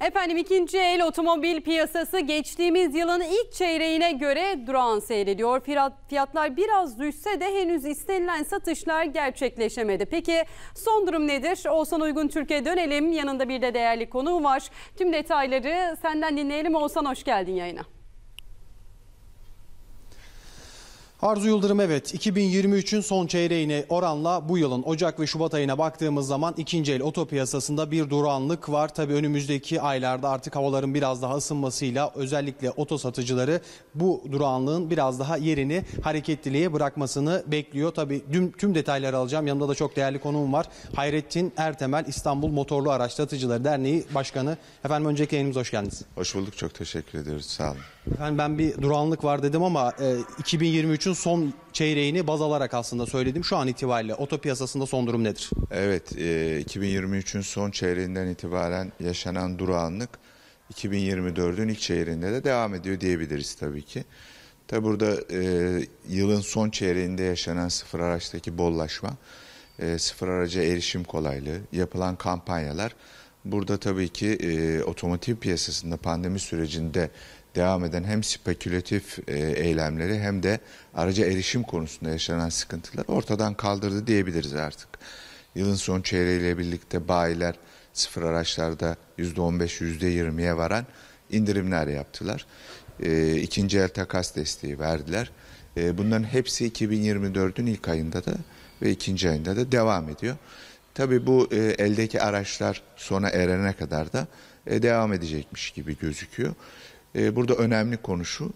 Efendim ikinci el otomobil piyasası geçtiğimiz yılın ilk çeyreğine göre durağan seyrediyor. Fiyatlar biraz düşse de henüz istenilen satışlar gerçekleşemedi. Peki son durum nedir? Olsan Uygun Türkiye dönelim. Yanında bir de değerli konuğu var. Tüm detayları senden dinleyelim. Olsan hoş geldin yayına. Arzu Yıldırım evet 2023'ün son çeyreğine oranla bu yılın Ocak ve Şubat ayına baktığımız zaman ikinci el oto piyasasında bir duranlık var. Tabi önümüzdeki aylarda artık havaların biraz daha ısınmasıyla özellikle oto satıcıları bu duranlığın biraz daha yerini hareketliliğe bırakmasını bekliyor. Tabi tüm, tüm detayları alacağım yanımda da çok değerli konuğum var. Hayrettin Ertemel İstanbul Motorlu Araç Satıcıları Derneği Başkanı. Efendim önceki yayınımıza hoş geldiniz. Hoş bulduk çok teşekkür ediyoruz sağ olun. Efendim ben bir duranlık var dedim ama e, 2023'ün 2023'ün son çeyreğini baz alarak aslında söyledim. Şu an itibariyle oto piyasasında son durum nedir? Evet, e, 2023'ün son çeyreğinden itibaren yaşanan durağanlık 2024'ün ilk çeyreğinde de devam ediyor diyebiliriz tabii ki. Tabi burada e, yılın son çeyreğinde yaşanan sıfır araçtaki bollaşma, e, sıfır araca erişim kolaylığı, yapılan kampanyalar Burada tabii ki e, otomotiv piyasasında pandemi sürecinde devam eden hem spekülatif e, eylemleri hem de araca erişim konusunda yaşanan sıkıntılar ortadan kaldırdı diyebiliriz artık. Yılın son çeyreğiyle birlikte bayiler sıfır araçlarda %15-%20'ye varan indirimler yaptılar. E, ikinci el takas desteği verdiler. E, bunların hepsi 2024'ün ilk ayında da ve ikinci ayında da devam ediyor. Tabii bu e, eldeki araçlar sona erene kadar da e, devam edecekmiş gibi gözüküyor. E, burada önemli konu şu,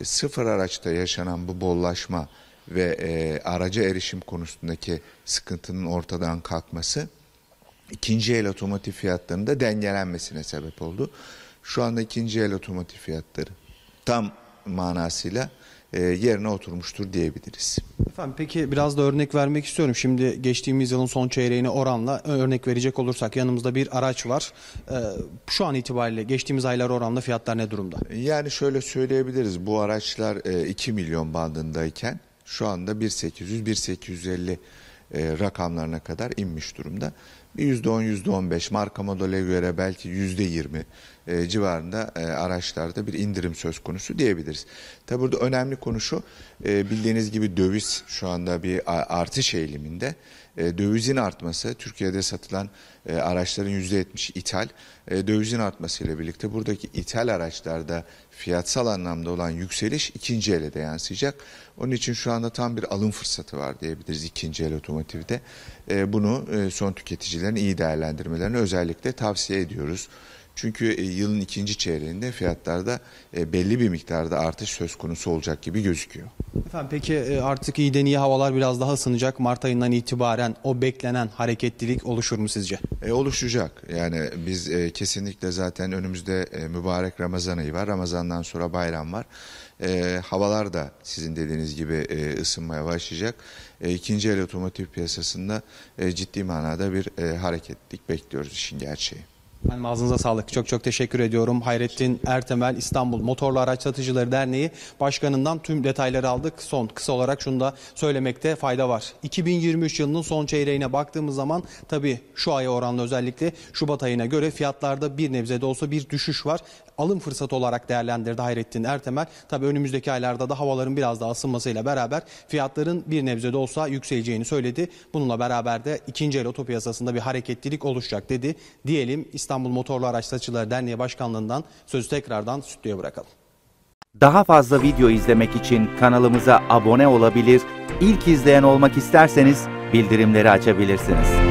e, sıfır araçta yaşanan bu bollaşma ve e, araca erişim konusundaki sıkıntının ortadan kalkması ikinci el otomotiv fiyatlarının da dengelenmesine sebep oldu. Şu anda ikinci el otomotiv fiyatları tam manasıyla e, yerine oturmuştur diyebiliriz. Efendim peki biraz da örnek vermek istiyorum. Şimdi geçtiğimiz yılın son çeyreğine oranla e, örnek verecek olursak yanımızda bir araç var. E, şu an itibariyle geçtiğimiz aylar oranla fiyatlar ne durumda? Yani şöyle söyleyebiliriz. Bu araçlar 2 milyon bandındayken şu anda 1.800-1.850 rakamlarına kadar inmiş durumda. %10, %15 marka modele göre belki %20 e, civarında e, araçlarda bir indirim söz konusu diyebiliriz. Tabi burada önemli konu şu e, bildiğiniz gibi döviz şu anda bir artış eğiliminde. E, dövizin artması Türkiye'de satılan e, araçların %70 ithal. E, dövizin artmasıyla birlikte buradaki ithal araçlarda fiyatsal anlamda olan yükseliş ikinci ele de yansıyacak. Onun için şu anda tam bir alım fırsatı var diyebiliriz ikinci el otomotivde. E, bunu e, son tüketiciler değerlendirmelerini iyi değerlendirmelerini özellikle tavsiye ediyoruz. Çünkü e, yılın ikinci çeyreğinde fiyatlarda e, belli bir miktarda artış söz konusu olacak gibi gözüküyor. Efendim peki e, artık iyiden iyi havalar biraz daha ısınacak. Mart ayından itibaren o beklenen hareketlilik oluşur mu sizce? E, oluşacak. Yani biz e, kesinlikle zaten önümüzde e, mübarek Ramazan ayı var. Ramazandan sonra bayram var. E, havalar da sizin dediğiniz gibi e, ısınmaya başlayacak. E, ikinci el otomotiv piyasasında e, ciddi manada bir e, hareketlilik bekliyoruz işin gerçeği. Efendim ağzınıza sağlık. Çok çok teşekkür ediyorum. Hayrettin Ertemel İstanbul Motorlu Araç Satıcıları Derneği Başkanı'ndan tüm detayları aldık. Son kısa olarak şunu da söylemekte fayda var. 2023 yılının son çeyreğine baktığımız zaman tabii şu aya oranla özellikle Şubat ayına göre fiyatlarda bir nebze de olsa bir düşüş var. Alım fırsatı olarak değerlendirdi Hayrettin Ertemel. Tabii önümüzdeki aylarda da havaların biraz daha ısınmasıyla beraber fiyatların bir nebze de olsa yükseleceğini söyledi. Bununla beraber de ikinci el oto piyasasında bir hareketlilik oluşacak dedi. Diyelim İstanbul İstanbul Motorlu Araç Satıcıları Derneği Başkanlığı'ndan sözü tekrardan stüdyoya bırakalım. Daha fazla video izlemek için kanalımıza abone olabilir, ilk izleyen olmak isterseniz bildirimleri açabilirsiniz.